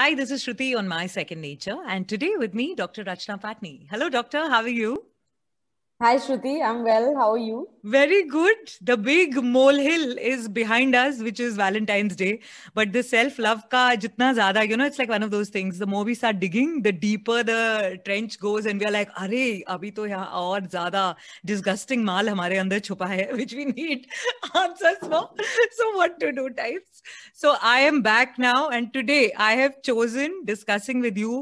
Hi, this is Shruti on My Second Nature, and today with me, Dr. Rachna Patni. Hello, Doctor. How are you? Hi Shruti, I'm well. How are you? Very good. The big molehill is behind us, which is Valentine's Day. But the self-love ka jitna zyada, you know, it's like one of those things. The more we start digging, the deeper the trench goes, and we are like, "Arey, abhi to yahan aur zyada disgusting mal hamare andar chupa hai, which we need answers for." So what to do, types? So I am back now, and today I have chosen discussing with you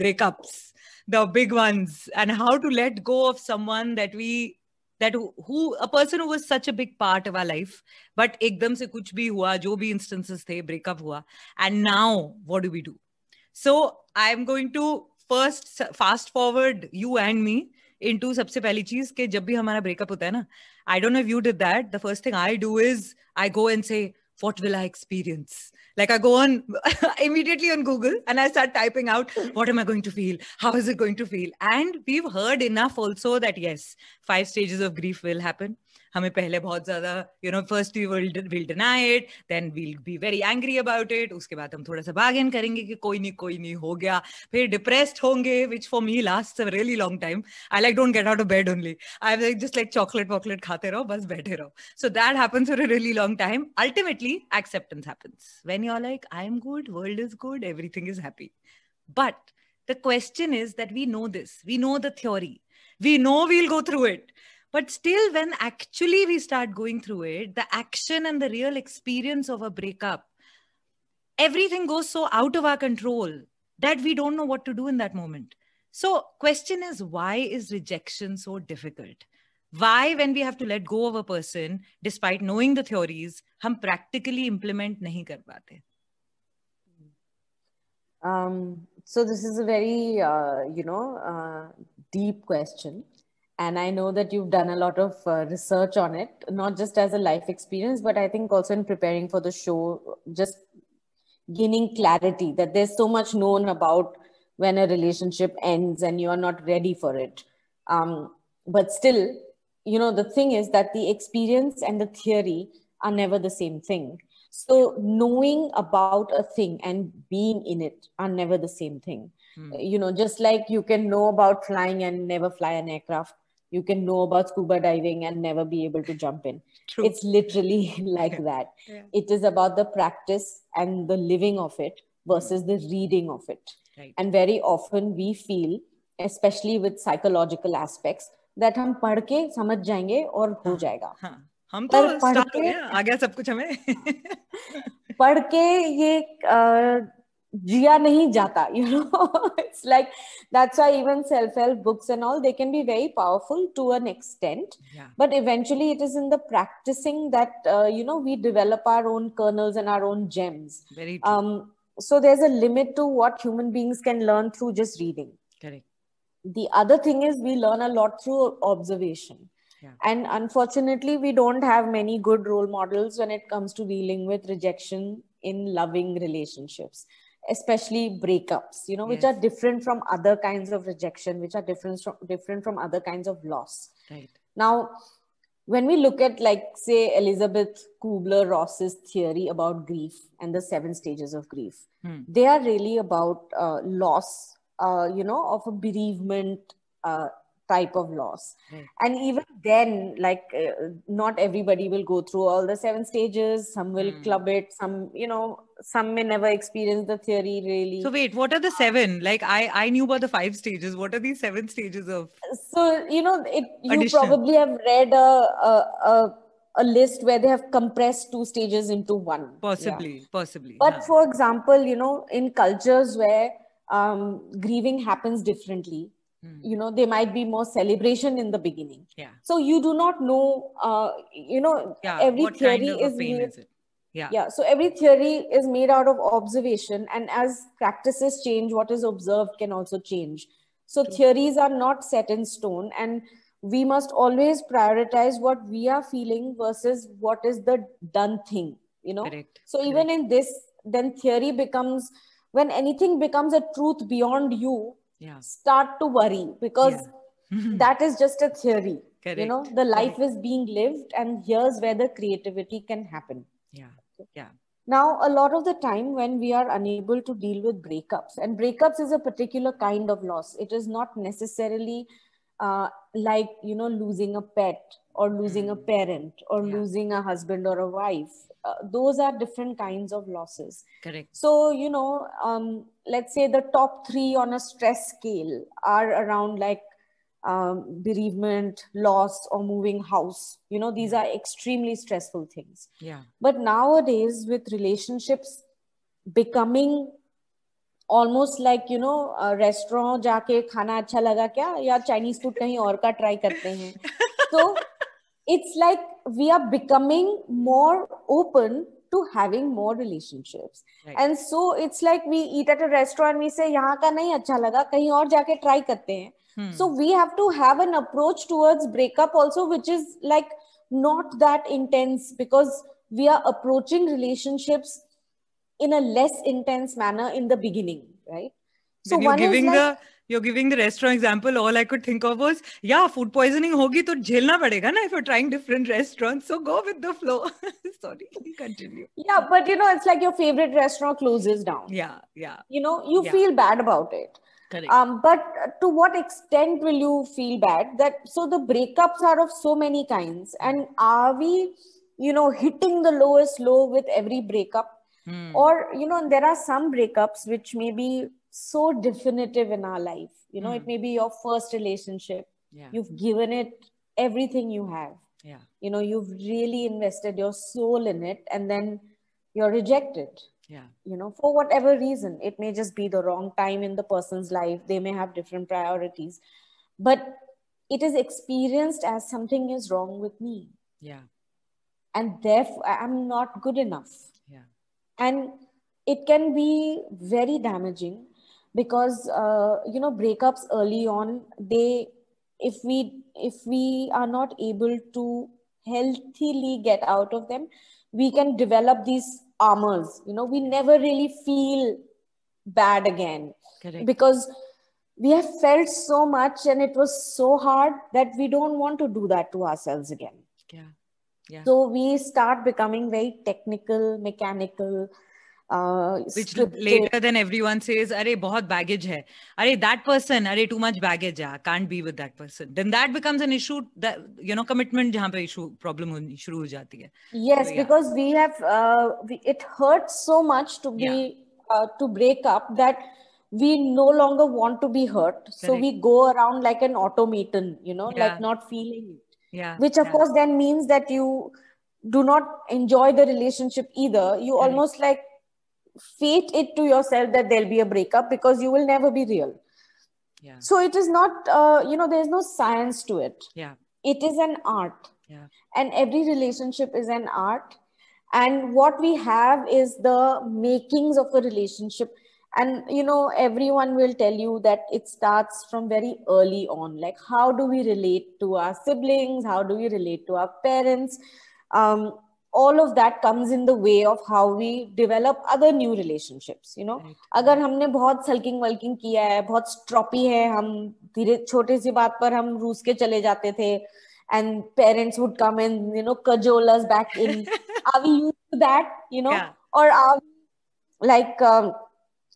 breakups the big ones and how to let go of someone that we that who, a person who was such a big part of our life but ekdam se kuch bhi hua jo bhi instances the breakup hua and now what do we do so i am going to first fast forward you and me into सबसे पहली चीज कि जब भी हमारा breakup होता है ना I don't know you did that. The first thing I do is I go and say what will I experience? Like I go on immediately on Google and I start typing out what am I going to feel? How is it going to feel? And we've heard enough also that yes, five stages of grief will happen. हमें पहले बहुत ज्यादा you know first we will will deny it then we'll be very angry about it उसके बाद हम थोड़ा सा बागेन करेंगे कि कोई नहीं कोई नहीं हो गया फिर डिप्रेस्ड होंगे which for me last really long time I like don't get out of bed only I like just like chocolate वॉकलेट खाते रहो बस बैठे रहो so that happens for a really long time ultimately acceptance happens when you are like I am good world is good everything is happy but the question is that we know this we know the theory we know we'll go through it But still, when actually we start going through it, the action and the real experience of a breakup, everything goes so out of our control that we don't know what to do in that moment. So, question is why is rejection so difficult? Why, when we have to let go of a person, despite knowing the theories, hum practically implement नहीं कर Um, so this is a very, uh, you know, uh, deep question and i know that you've done a lot of uh, research on it not just as a life experience but i think also in preparing for the show just gaining clarity that there's so much known about when a relationship ends and you are not ready for it um, but still you know the thing is that the experience and the theory are never the same thing so knowing about a thing and being in it are never the same thing hmm. you know just like you can know about flying and never fly an aircraft you can know about scuba diving and never be able to jump in True. it's literally like yeah. that yeah. it is about the practice and the living of it versus mm. the reading of it right. and very often we feel especially with psychological aspects that हम पढ़ के समझ जाएंगे और हो जाएगा हम तो स्टार्ट गया आ गया सब कुछ हमें पढ़ के ये jiya nahi jata you know it's like that's why even self-help books and all they can be very powerful to an extent but eventually it is in the practicing that uh, you know we develop our own kernels and our own gems um, so there's a limit to what human beings can learn through just reading the other thing is we learn a lot through observation and unfortunately we don't have many good role models when it comes to dealing with rejection in loving relationships especially breakups you know yes. which are different from other kinds of rejection which are different from different from other kinds of loss right now when we look at like say elizabeth kubler ross's theory about grief and the seven stages of grief hmm. they are really about uh, loss uh, you know of a bereavement uh, type of loss mm. and even then like uh, not everybody will go through all the seven stages some will mm. club it some you know some may never experience the theory really so wait what are the seven like i i knew about the five stages what are these seven stages of so you know it you addition. probably have read a, a, a a list where they have compressed two stages into one possibly yeah. possibly but yeah. for example you know in cultures where um, grieving happens differently Hmm. you know there might be more celebration in the beginning yeah so you do not know uh, you know yeah. every what theory kind of is, made, is yeah yeah so every theory is made out of observation and as practices change what is observed can also change so True. theories are not set in stone and we must always prioritize what we are feeling versus what is the done thing you know Correct. so even in this then theory becomes when anything becomes a truth beyond you yeah. start to worry because yeah. that is just a theory. Correct. You know, the life Correct. is being lived, and here's where the creativity can happen. Yeah. Yeah. Now, a lot of the time when we are unable to deal with breakups, and breakups is a particular kind of loss, it is not necessarily uh, like you know losing a pet or losing a hmm. parent or yeah. losing a husband or a wife uh, those are different kinds of losses correct so you know um, let's say the top 3 on a stress scale are around like um, bereavement loss or moving house you know these are extremely stressful things yeah but nowadays with relationships becoming almost like you know restaurant जाके खाना अच्छा लगा क्या या Chinese food कहीं और का try करते हैं तो it's like we are becoming more open to having more relationships right. and so it's like we eat at a restaurant we say यहाँ का नहीं अच्छा लगा कहीं और जाके try करते हैं hmm. so we have to have an approach towards breakup also which is like not that intense because we are approaching relationships in a less intense manner in the beginning, right? So when you're giving like, the you're giving the restaurant example, all I could think of was, yeah, food poisoning hogi to jhelna padega na if you're trying different restaurants. So go with the flow. Sorry, continue. Yeah, but you know, it's like your favorite restaurant closes down. Yeah, yeah. You know, you yeah. feel bad about it. Correct. Um, but to what extent will you feel bad? That so the breakups are of so many kinds, and are we, you know, hitting the lowest low with every breakup? Mm. Or, you know, there are some breakups which may be so definitive in our life. You know, mm. it hmm. may be your first relationship. Yeah. You've given it everything you have. Yeah. You know, you've really invested your soul in it and then you're rejected. Yeah. You know, for whatever reason. It may just be the wrong time in the person's life. They may have different priorities. But it is experienced as something is wrong with me. Yeah. And therefore I'm not good enough. Yeah and it can be very damaging because uh, you know breakups early on they if we if we are not able to healthily get out of them we can develop these armors you know we never really feel bad again Correct. because we have felt so much and it was so hard that we don't want to do that to ourselves again yeah yeah. So we start becoming very technical, mechanical. Uh, Which later then everyone says, "Arey, bahut baggage hai. Arey, that person. Arey, too much baggage. Ja. Can't be with that person." Then that becomes an issue. That you know, commitment. Jahan pe issue problem honi shuru ho jati hai. Yes, so, yeah. because we have uh, we, it hurts so much to be yeah. uh, to break up that we no longer want to be hurt. Correct. So we go around like an automaton, you know, yeah. like not feeling yeah which of yeah. course then means that you do not enjoy the relationship either you right. almost like fate it to yourself that there'll be a breakup because you will never be real yeah. so it is not uh, you know there's no science to it yeah it is an art yeah. and every relationship is an art and what we have is the makings of a relationship and you know everyone will tell you that it starts from very early on like how do we relate to our siblings how do we relate to our parents um, all of that comes in the way of how we develop other new relationships you know right. अगर हमने बहुत walking kiya किया है बहुत stroppy है हम धीरे छोटे सी बात पर हम रूस के चले जाते थे and parents would come and you know cajole us back in are we used to that you know yeah. or are we like um,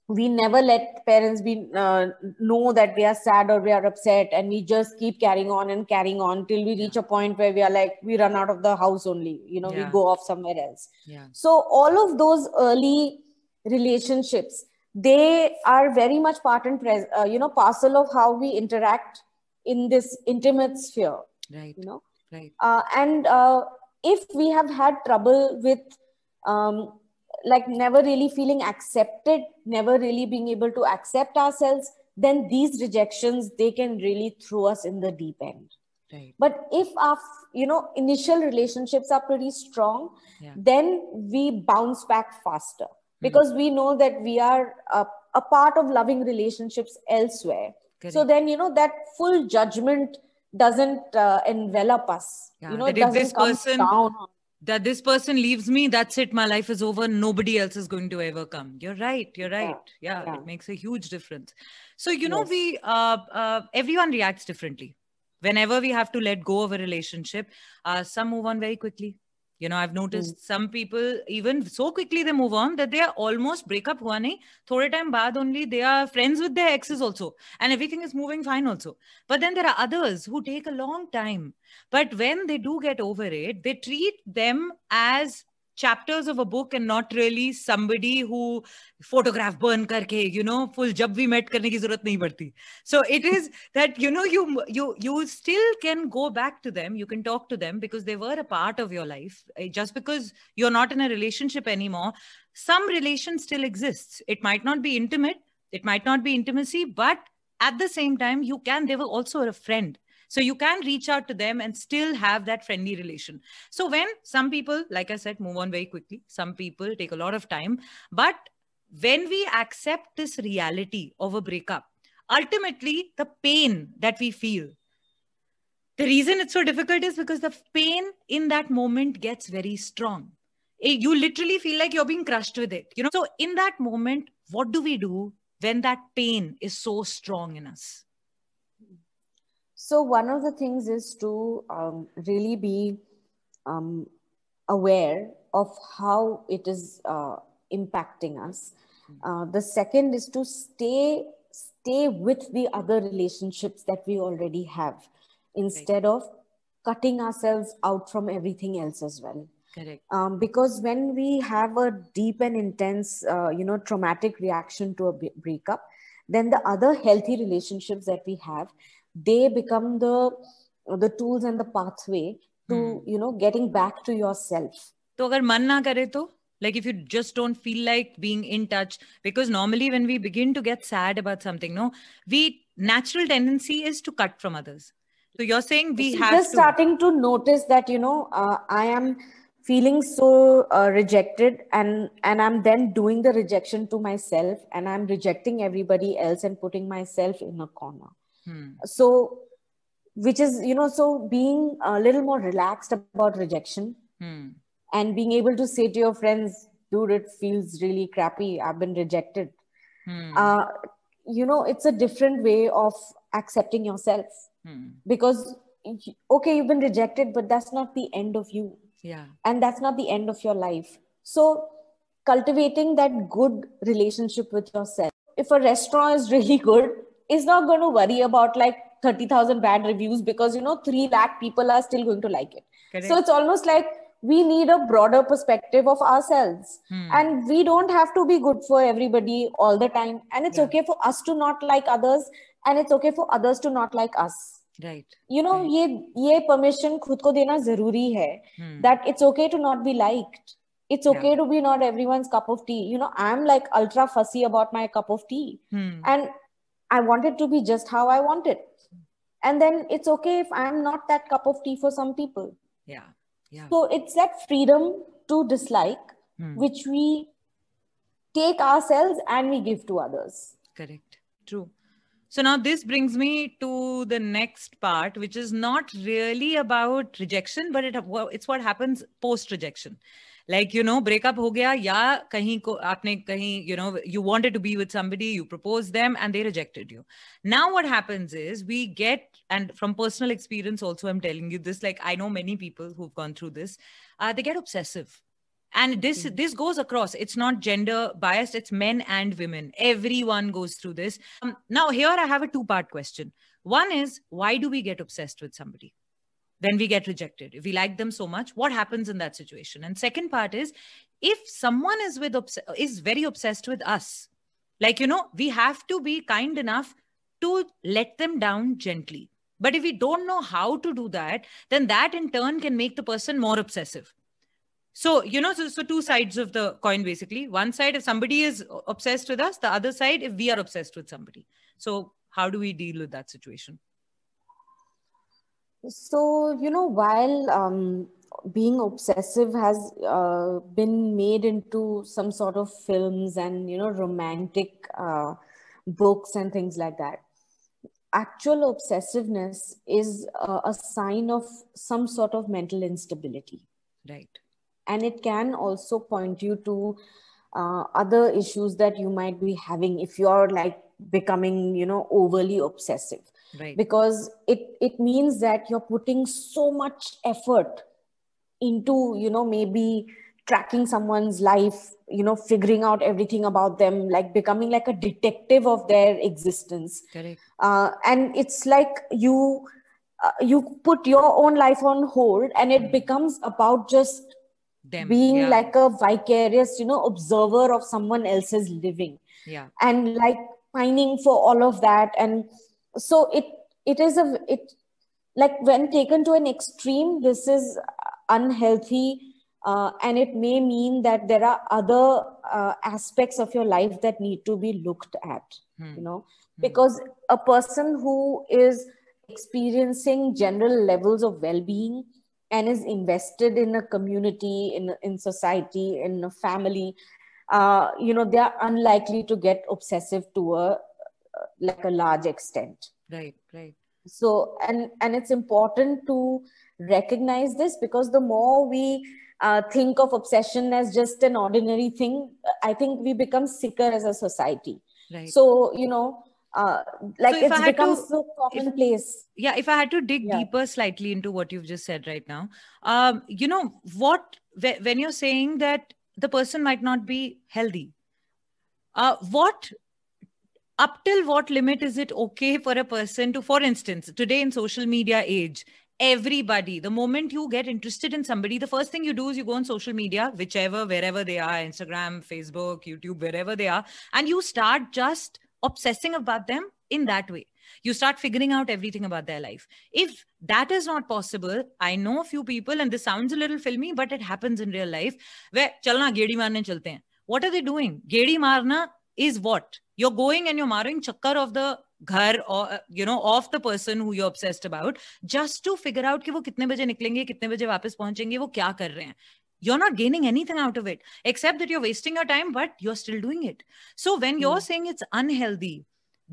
we never let parents be uh, know that we are sad or we are upset and we just keep carrying on and carrying on till we reach a point where we are like we run out of the house only you know yeah. we go off somewhere else yeah. so all of those early relationships they are very much part and pres- uh, you know parcel of how we interact in this intimate sphere right you know right uh, and uh, if we have had trouble with um, like never really feeling accepted never really being able to accept ourselves then these rejections they can really throw us in the deep end right. but if our you know initial relationships are pretty strong yeah. then we bounce back faster mm-hmm. because mm. we know that we are a, a part of loving relationships elsewhere Correct. so then you know that full judgment doesn't uh, envelop us yeah, you know that if this person down that this person leaves me that's it my life is over nobody else is going to ever come you're right you're right yeah, yeah, yeah. it makes a huge difference so you yes. know we uh, uh, everyone reacts differently whenever we have to let go of a relationship uh, some move on very quickly you know i've noticed mm. some people even so quickly they move on that they are almost breakup hua nahi thode time baad only they are friends with their exes also and everything is moving fine also but then there are others who take a long time but when they do get over it they treat them as chapters of a book and not really somebody who photograph burn karke you know full jab we met karne ki zarurat nahi padti so it is that you know you you you still can go back to them you can talk to them because they were a part of your life eh, just because you're not in a relationship anymore some relation still exists it might not be intimate it might not be intimacy but at the same time you can they were also a friend so you can reach out to them and still have that friendly relation. So when some people, like I said, move on very quickly, some people take a lot of time. But when we accept this reality of a breakup, ultimately the pain that we feel, the reason it's so difficult is because the pain in that moment gets very strong. Eh, you literally feel like you're being crushed with it. You know, so in that moment, what do we do when that pain is so strong in us? So one of the things is to um, really be um, aware of how it is uh, impacting us. Hmm. Uh, the second is to stay stay with the other relationships that we already have instead right. of cutting ourselves out from everything else as well. Correct. Um, because when we have a deep and intense, uh, you know, traumatic reaction to a breakup, then the other healthy relationships that we have they become the the tools and the pathway to hmm. you know getting back to yourself तो अगर मन ना करे like if you just don't feel like being in touch because normally when we begin to get sad about something no we natural tendency is to cut from others so you're saying we have just to... starting to notice that you know uh, i am feeling so uh, rejected and and i'm then doing the rejection to myself and i'm rejecting everybody else and putting myself in a corner Hmm. So, which is, you know, so being a little more relaxed about rejection hmm. and being able to say to your friends, dude, it feels really crappy. I've been rejected. Hmm. Uh, you know, it's a different way of accepting yourself hmm. because, okay, you've been rejected, but that's not the end of you. Yeah. And that's not the end of your life. So, cultivating that good relationship with yourself. If a restaurant is really good, is not going to worry about like 30,000 bad reviews because, you know, 3 lakh people are still going to like it. Correct. So it's almost like we need a broader perspective of ourselves. Hmm. And we don't have to be good for everybody all the time. And it's yeah. okay for us to not like others. And it's okay for others to not like us. Right. You know, ये ये permission खुद को देना जरूरी है that it's okay to not be liked. it's okay yeah. to be not everyone's cup of tea you know i'm like ultra fussy about my cup of tea hmm. and I want it to be just how I want it. And then it's okay if I'm not that cup of tea for some people. Yeah. Yeah. So it's that freedom to dislike, hmm. which we take ourselves and we give to others. Correct. True. So now this brings me to the next part, which is not really about rejection, but it, it's what happens post rejection like you know breakup ho gaya ya kahin you know you wanted to be with somebody you proposed them and they rejected you now what happens is we get and from personal experience also i'm telling you this like i know many people who've gone through this uh, they get obsessive and this hmm. this goes across it's not gender biased it's men and women everyone goes through this um, now here i have a two part question one is why do we get obsessed with somebody then we get rejected. If we like them so much, what happens in that situation? And second part is if someone is with is very obsessed with us, like you know, we have to be kind enough to let them down gently. But if we don't know how to do that, then that in turn can make the person more obsessive. So, you know, so, so two sides of the coin basically. One side, if somebody is obsessed with us, the other side, if we are obsessed with somebody. So, how do we deal with that situation? So, you know, while um, being obsessive has uh, been made into some sort of films and, you know, romantic uh, books and things like that, actual obsessiveness is uh, a sign of some sort of mental instability. Right. And it can also point you to uh, other issues that you might be having if you're like becoming, you know, overly obsessive right. because it it means that you're putting so much effort into you know maybe tracking someone's life you know figuring out everything about them like becoming like a detective of their existence Correct. Uh, and it's like you uh, you put your own life on hold and it becomes about just them. being yeah. like a vicarious you know observer of someone else's living yeah and like pining for all of that and so it it is a it like when taken to an extreme this is unhealthy uh, and it may mean that there are other uh, aspects of your life that need to be looked at hmm. you know hmm. because a person who is experiencing general levels of well-being and is invested in a community in, in society in a family uh, you know they are unlikely to get obsessive to a like a large extent right right so and and it's important to recognize this because the more we uh, think of obsession as just an ordinary thing i think we become sicker as a society right so you know uh, like so it's become to, so commonplace. If, yeah, if I had to dig yeah. deeper slightly into what you've just said right now, um, you know, what when you're saying that the person might not be healthy, uh, what up till what limit is it okay for a person to for instance today in social media age everybody the moment you get interested in somebody the first thing you do is you go on social media whichever wherever they are instagram facebook youtube wherever they are and you start just obsessing about them in that way you start figuring out everything about their life if that is not possible i know a few people and this sounds a little filmy but it happens in real life where chalna gedi marne chalte hain what are they doing gedi marna is what you're going and you're marring chakkar of the घर और you know of the person who you obsessed about just to figure out कि वो कितने बजे निकलेंगे कितने बजे वापस पहुंचेंगे वो क्या कर रहे हैं you are not gaining anything out of it except that you are wasting your time but you are still doing it so when you are saying it's unhealthy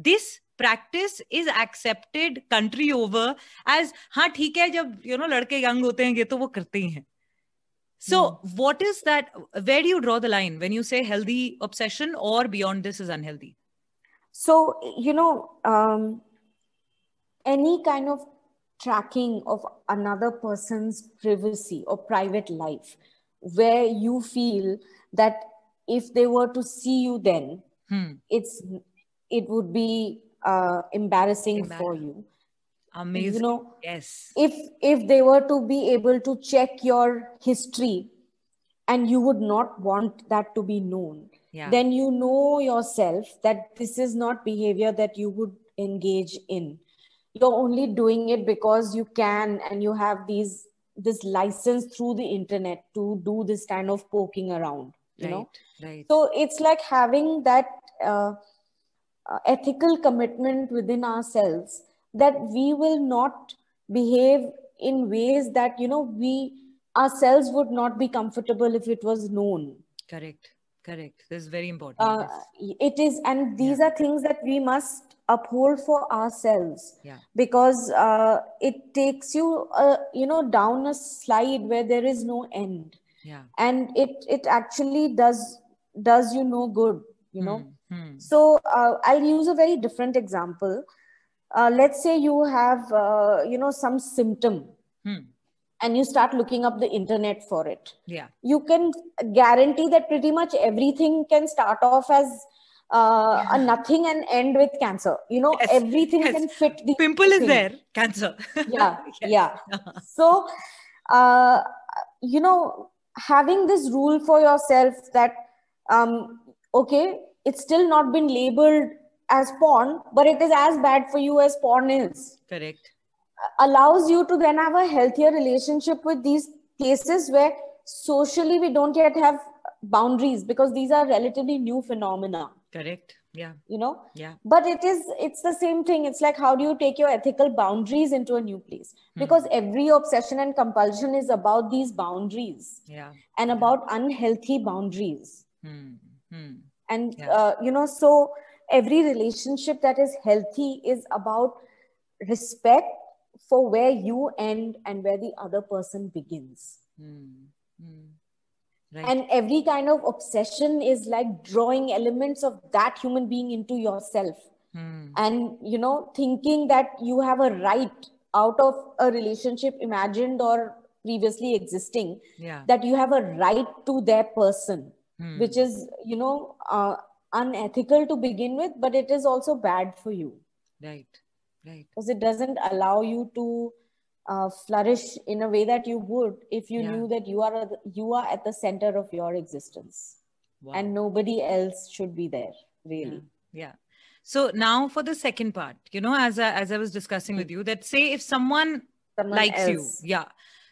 this practice is accepted country over age हाँ ठीक है जब you know लड़के young होते हैं ये तो वो करते ही हैं So, mm. what is that? Where do you draw the line when you say healthy obsession or beyond this is unhealthy? So, you know, um, any kind of tracking of another person's privacy or private life where you feel that if they were to see you then hmm. it's it would be uh, embarrassing, embarrassing for you amazing you know yes if if they were to be able to check your history and you would not want that to be known yeah. then you know yourself that this is not behavior that you would engage in you're only doing it because you can and you have these this license through the internet to do this kind of poking around you right, know right. so it's like having that uh, uh, ethical commitment within ourselves that we will not behave in ways that you know we ourselves would not be comfortable if it was known correct correct this is very important uh, yes. it is and these yeah. are things that we must uphold for ourselves yeah. because uh, it takes you uh, you know down a slide where there is no end yeah. and it it actually does does you no good you know mm. so uh, i'll use a very different example uh, let's say you have uh, you know some symptom hmm. and you start looking up the internet for it yeah you can guarantee that pretty much everything can start off as uh, yeah. a nothing and end with cancer you know yes. everything yes. can fit the pimple thing. is there cancer yeah yes. yeah uh-huh. so uh, you know having this rule for yourself that um okay it's still not been labeled as porn, but it is as bad for you as porn is. Correct. Allows you to then have a healthier relationship with these places where socially we don't yet have boundaries because these are relatively new phenomena. Correct. Yeah. You know? Yeah. But it is, it's the same thing. It's like how do you take your ethical boundaries into a new place? Hmm. Because every obsession and compulsion is about these boundaries. Yeah. And about unhealthy boundaries. Hmm. Hmm. And, yeah. uh, you know, so every relationship that is healthy is about respect for where you end and where the other person begins. Mm. Right. And every kind of obsession is like drawing elements of that human being into yourself. Mm. And, you know, thinking that you have a right out of a relationship imagined or previously existing, yeah. that you have a right to their person, hmm. which is, you know, uh, unethical to begin with but it is also bad for you right right because it doesn't allow you to uh, flourish in a way that you would if you yeah. knew that you are a, you are at the center of your existence wow. and nobody else should be there really yeah. yeah so now for the second part you know as I, as i was discussing hmm. with you that say if someone Someone likes else. you yeah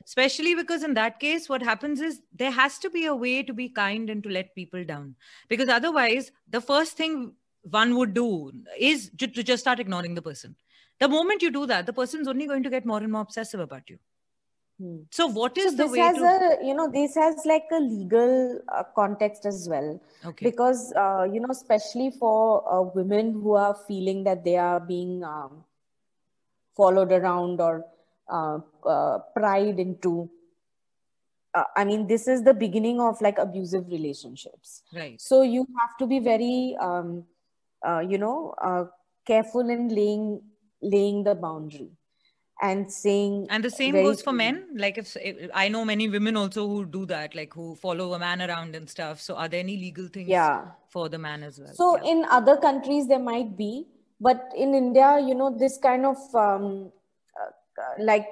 especially because in that case what happens is there has to be a way to be kind and to let people down because otherwise the first thing one would do is to, to just start ignoring the person the moment you do that the person's only going to get more and more obsessive about you hmm. so what is so the this way has to... a, you know this has like a legal uh, context as well okay. because uh, you know especially for uh, women who are feeling that they are being um, followed around or uh, uh, pride into uh, i mean this is the beginning of like abusive relationships right so you have to be very um, uh, you know uh, careful in laying laying the boundary and saying and the same goes for men like if, if, i know many women also who do that like who follow a man around and stuff so are there any legal things yeah. for the man as well so yeah. in other countries there might be but in india you know this kind of um, like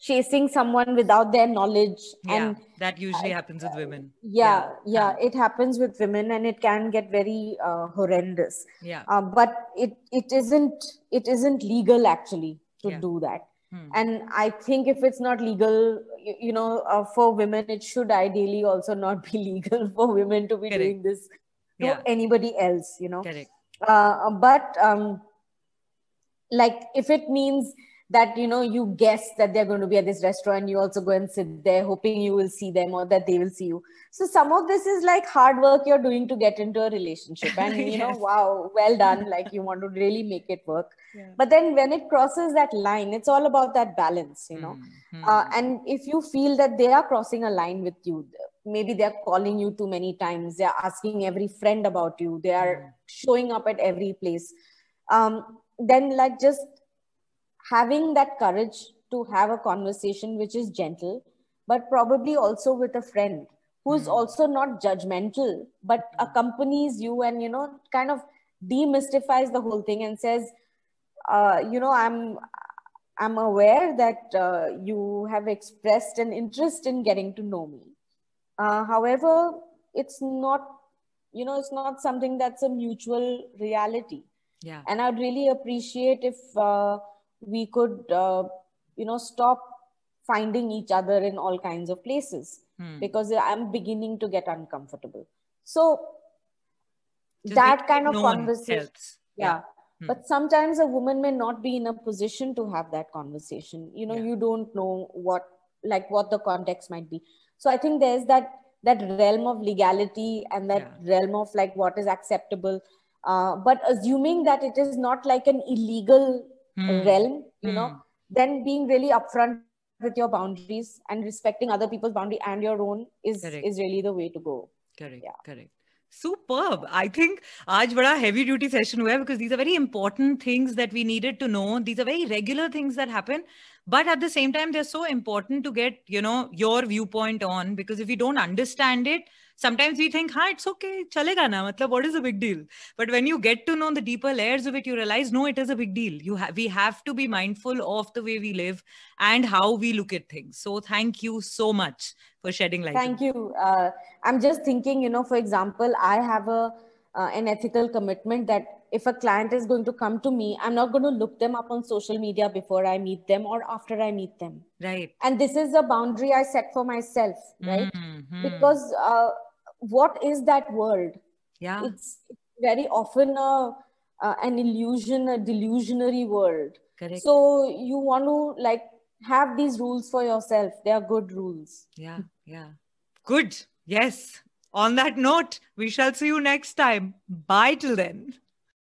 chasing someone without their knowledge yeah, and that usually uh, happens with women yeah, yeah, yeah it happens with women and it can get very uh, horrendous yeah uh, but it it isn't it isn't legal actually to yeah. do that hmm. and i think if it's not legal you, you know uh, for women it should ideally also not be legal for women to be Correct. doing this to yeah. anybody else you know Correct. Uh, but um like if it means that you know you guess that they're going to be at this restaurant you also go and sit there hoping you will see them or that they will see you so some of this is like hard work you're doing to get into a relationship and you yes. know wow well done like you want to really make it work yeah. but then when it crosses that line it's all about that balance you know mm-hmm. uh, and if you feel that they are crossing a line with you maybe they're calling you too many times they're asking every friend about you they are mm. showing up at every place um, then like just having that courage to have a conversation which is gentle, but probably also with a friend who's mm-hmm. also not judgmental, but accompanies you and, you know, kind of demystifies the whole thing and says, uh, you know, I'm. I'm aware that uh, you have expressed an interest in getting to know me. Uh, however, it's not, you know, it's not something that's a mutual reality. Yeah. And I'd really appreciate if uh, we could uh, you know stop finding each other in all kinds of places hmm. because i'm beginning to get uncomfortable so Just that kind of no conversation yeah, yeah. Hmm. but sometimes a woman may not be in a position to have that conversation you know yeah. you don't know what like what the context might be so i think there's that that realm of legality and that yeah. realm of like what is acceptable uh, but assuming that it is not like an illegal mm. realm you mm. know hmm. then being really upfront with your boundaries and respecting other people's boundary and your own is correct. is really the way to go correct yeah. correct superb i think aaj bada heavy duty session hua because these are very important things that we needed to know these are very regular things that happen but at the same time they're so important to get you know your viewpoint on because if we don't understand it sometimes we think ha it's okay chalega na matlab what is a big deal but when you get to know the deeper layers of it you realize no it is a big deal you have we have to be mindful of the way we live and how we look at things so thank you so much for shedding light thank you uh, i'm just thinking you know for example i have a uh, an ethical commitment that if a client is going to come to me i'm not going to look them up on social media before i meet them or after i meet them right and this is a boundary i set for myself right mm-hmm. because uh, what is that world yeah it's very often a uh, an illusion a delusionary world Correct. so you want to like have these rules for yourself they are good rules yeah yeah good yes on that note we shall see you next time bye till then